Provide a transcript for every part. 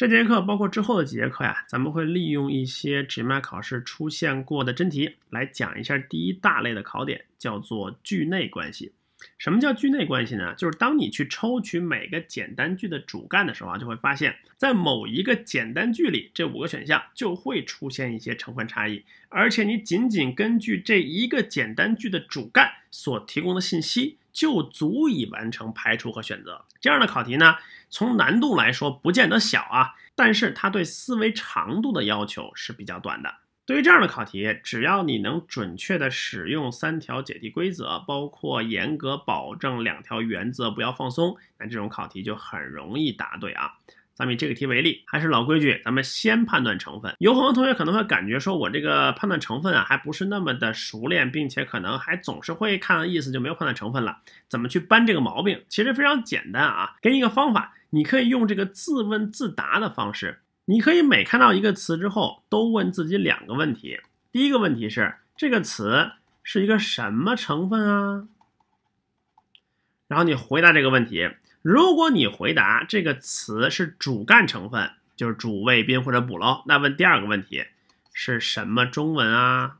这节课包括之后的几节课呀，咱们会利用一些 GMAT 考试出现过的真题来讲一下第一大类的考点，叫做句内关系。什么叫句内关系呢？就是当你去抽取每个简单句的主干的时候啊，就会发现，在某一个简单句里，这五个选项就会出现一些成分差异。而且你仅仅根据这一个简单句的主干所提供的信息，就足以完成排除和选择。这样的考题呢，从难度来说不见得小啊，但是它对思维长度的要求是比较短的。对于这样的考题，只要你能准确的使用三条解题规则，包括严格保证两条原则，不要放松，那这种考题就很容易答对啊。咱们以这个题为例，还是老规矩，咱们先判断成分。有很多同学可能会感觉说，我这个判断成分啊，还不是那么的熟练，并且可能还总是会看到意思就没有判断成分了。怎么去搬这个毛病？其实非常简单啊，给你一个方法，你可以用这个自问自答的方式。你可以每看到一个词之后，都问自己两个问题。第一个问题是这个词是一个什么成分啊？然后你回答这个问题。如果你回答这个词是主干成分，就是主谓宾或者补喽，那问第二个问题是什么中文啊？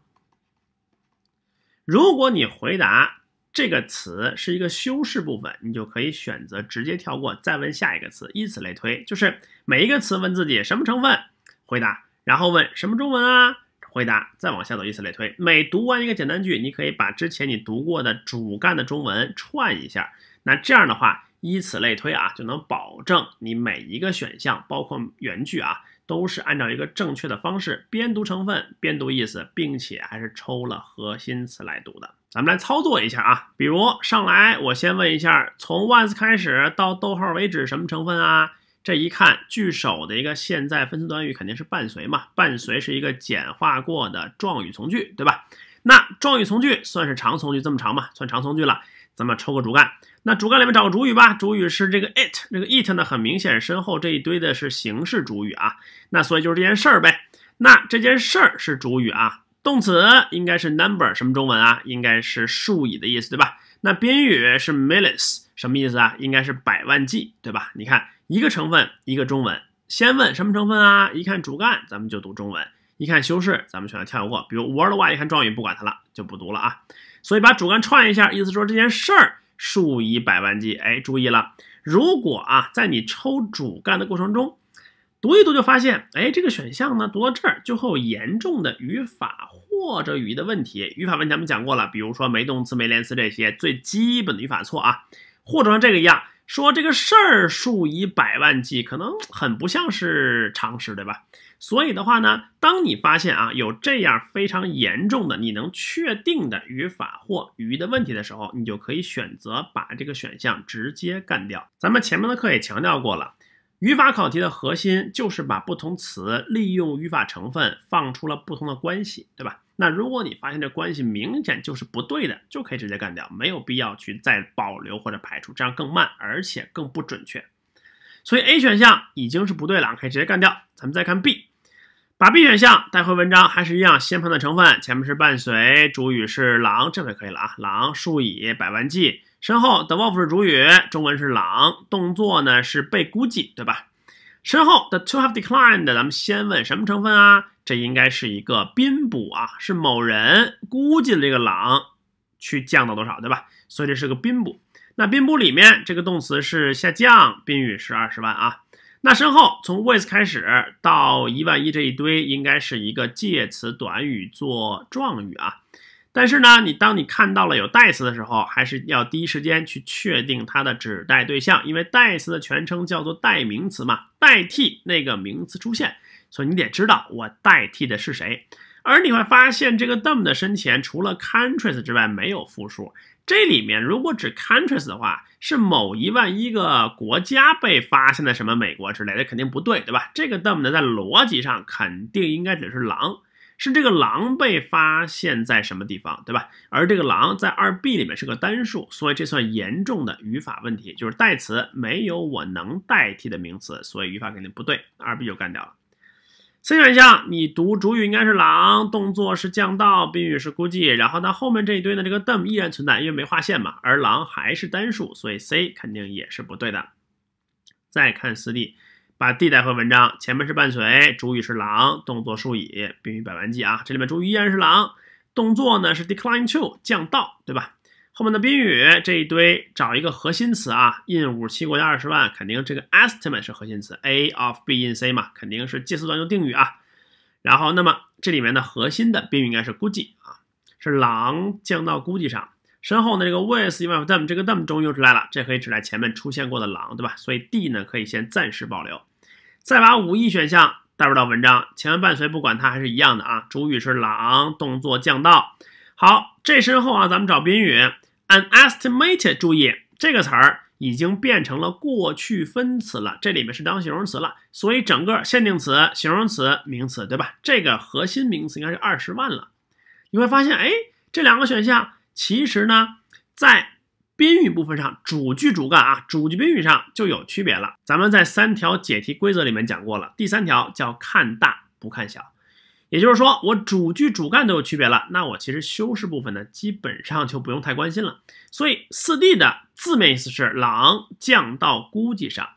如果你回答。这个词是一个修饰部分，你就可以选择直接跳过，再问下一个词，以此类推。就是每一个词问自己什么成分，回答，然后问什么中文啊，回答，再往下走，以此类推。每读完一个简单句，你可以把之前你读过的主干的中文串一下。那这样的话，以此类推啊，就能保证你每一个选项，包括原句啊。都是按照一个正确的方式边读成分边读意思，并且还是抽了核心词来读的。咱们来操作一下啊，比如上来我先问一下，从 once 开始到逗号为止什么成分啊？这一看句首的一个现在分词短语肯定是伴随嘛，伴随是一个简化过的状语从句，对吧？那状语从句算是长从句这么长嘛，算长从句了。咱们抽个主干，那主干里面找个主语吧。主语是这个 it，那个 it 呢，很明显身后这一堆的是形式主语啊。那所以就是这件事儿呗。那这件事儿是主语啊，动词应该是 number，什么中文啊？应该是数以的意思，对吧？那宾语是 millions，什么意思啊？应该是百万计，对吧？你看一个成分一个中文，先问什么成分啊？一看主干，咱们就读中文。一看修饰，咱们选择跳过。比如 worldwide，一看状语，不管它了，就不读了啊。所以把主干串一下，意思说这件事儿数以百万计。哎，注意了，如果啊，在你抽主干的过程中读一读，就发现，哎，这个选项呢，读到这儿就会有严重的语法或者语义的问题。语法问题咱们讲过了，比如说没动词、没连词这些最基本的语法错啊，或者像这个一样，说这个事儿数以百万计，可能很不像是常识，对吧？所以的话呢，当你发现啊有这样非常严重的、你能确定的语法或语义的问题的时候，你就可以选择把这个选项直接干掉。咱们前面的课也强调过了，语法考题的核心就是把不同词利用语法成分放出了不同的关系，对吧？那如果你发现这关系明显就是不对的，就可以直接干掉，没有必要去再保留或者排除，这样更慢而且更不准确。所以 A 选项已经是不对了，可以直接干掉。咱们再看 B。把 B 选项带回文章，还是一样，先判断成分，前面是伴随，主语是狼，这回可以了啊。狼数以百万计，身后 the wolf 是主语，中文是狼，动作呢是被估计，对吧？身后 the two have declined，咱们先问什么成分啊？这应该是一个宾补啊，是某人估计这个狼去降到多少，对吧？所以这是个宾补。那宾补里面这个动词是下降，宾语是二十万啊。那身后从 with 开始到一万一这一堆，应该是一个介词短语做状语啊。但是呢，你当你看到了有代词的时候，还是要第一时间去确定它的指代对象，因为代词的全称叫做代名词嘛，代替那个名词出现，所以你得知道我代替的是谁。而你会发现，这个 them 的身前除了 countries 之外没有复数。这里面如果指 countries 的话，是某一万一个国家被发现的，什么美国之类的，肯定不对，对吧？这个 them 呢，在逻辑上肯定应该指的是狼，是这个狼被发现在什么地方，对吧？而这个狼在二 B 里面是个单数，所以这算严重的语法问题，就是代词没有我能代替的名词，所以语法肯定不对，二 B 就干掉了。C 选项，你读主语应该是狼，动作是降道，宾语是估计，然后呢后面这一堆呢，这个 them 依然存在，因为没划线嘛，而狼还是单数，所以 C 肯定也是不对的。再看四 D，把 D 带回文章，前面是伴随，主语是狼，动作数以，宾语百万计啊，这里面主语依然是狼，动作呢是 decline to 降道，对吧？后面的宾语这一堆，找一个核心词啊。n 五十七国家二十万，肯定这个 estimate 是核心词。A of B in C 嘛，肯定是介词短语定语啊。然后，那么这里面的核心的宾语应该是估计啊，是狼降到估计上。身后的这个 with 一万 them，这个 them 中又出来了，这可以指代前面出现过的狼，对吧？所以 D 呢可以先暂时保留。再把五 E 选项带入到文章前面伴随不管它还是一样的啊。主语是狼，动作降到。好，这身后啊，咱们找宾语，an estimated，注意这个词儿已经变成了过去分词了，这里面是当形容词了，所以整个限定词形容词名词，对吧？这个核心名词应该是二十万了。你会发现，哎，这两个选项其实呢，在宾语部分上，主句主干啊，主句宾语上就有区别了。咱们在三条解题规则里面讲过了，第三条叫看大不看小。也就是说，我主句主干都有区别了，那我其实修饰部分呢，基本上就不用太关心了。所以四 D 的字面意思是狼降到估计上，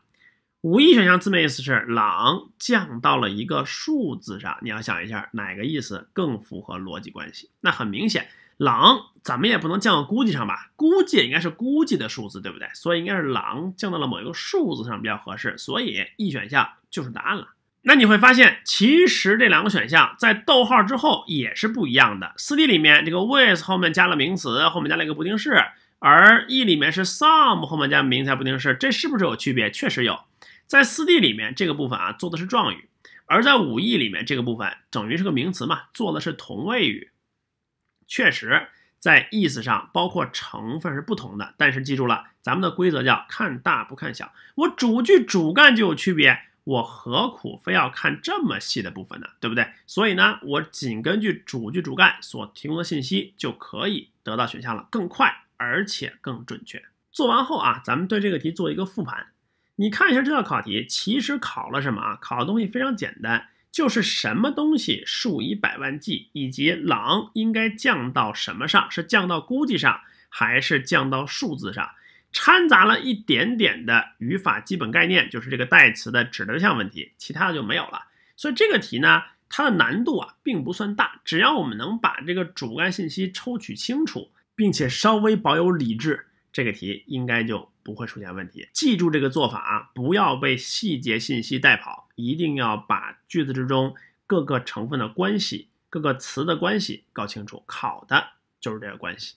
五 E 选项字面意思是狼降到了一个数字上。你要想一下，哪个意思更符合逻辑关系？那很明显，狼怎么也不能降到估计上吧？估计也应该是估计的数字，对不对？所以应该是狼降到了某一个数字上比较合适，所以 E 选项就是答案了。那你会发现，其实这两个选项在逗号之后也是不一样的。四 D 里面这个 with 后面加了名词，后面加了一个不定式，而 E 里面是 some 后面加名词不定式，这是不是有区别？确实有。在四 D 里面这个部分啊，做的是状语；而在五 E 里面这个部分，等于是个名词嘛，做的是同位语。确实，在意思上包括成分是不同的。但是记住了，咱们的规则叫看大不看小，我主句主干就有区别。我何苦非要看这么细的部分呢？对不对？所以呢，我仅根据主句主干所提供的信息就可以得到选项了，更快而且更准确。做完后啊，咱们对这个题做一个复盘。你看一下这道考题，其实考了什么啊？考的东西非常简单，就是什么东西数以百万计，以及“朗”应该降到什么上？是降到估计上，还是降到数字上？掺杂了一点点的语法基本概念，就是这个代词的指的项问题，其他的就没有了。所以这个题呢，它的难度啊，并不算大。只要我们能把这个主干信息抽取清楚，并且稍微保有理智，这个题应该就不会出现问题。记住这个做法啊，不要被细节信息带跑，一定要把句子之中各个成分的关系、各个词的关系搞清楚。考的就是这个关系。